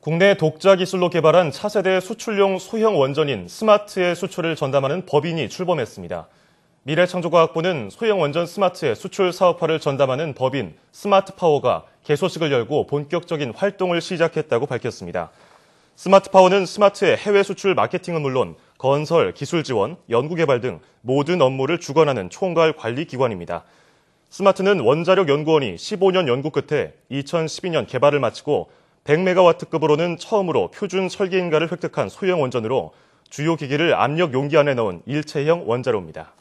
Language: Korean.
국내 독자 기술로 개발한 차세대 수출용 소형 원전인 스마트의 수출을 전담하는 법인이 출범했습니다. 미래창조과학부는 소형 원전 스마트의 수출 사업화를 전담하는 법인 스마트파워가 개소식을 열고 본격적인 활동을 시작했다고 밝혔습니다. 스마트파워는 스마트의 해외 수출 마케팅은 물론 건설, 기술 지원, 연구개발 등 모든 업무를 주관하는 총괄 관리 기관입니다. 스마트는 원자력 연구원이 15년 연구 끝에 2012년 개발을 마치고 100메가와트급으로는 처음으로 표준 설계인가를 획득한 소형 원전으로 주요 기기를 압력 용기 안에 넣은 일체형 원자로입니다.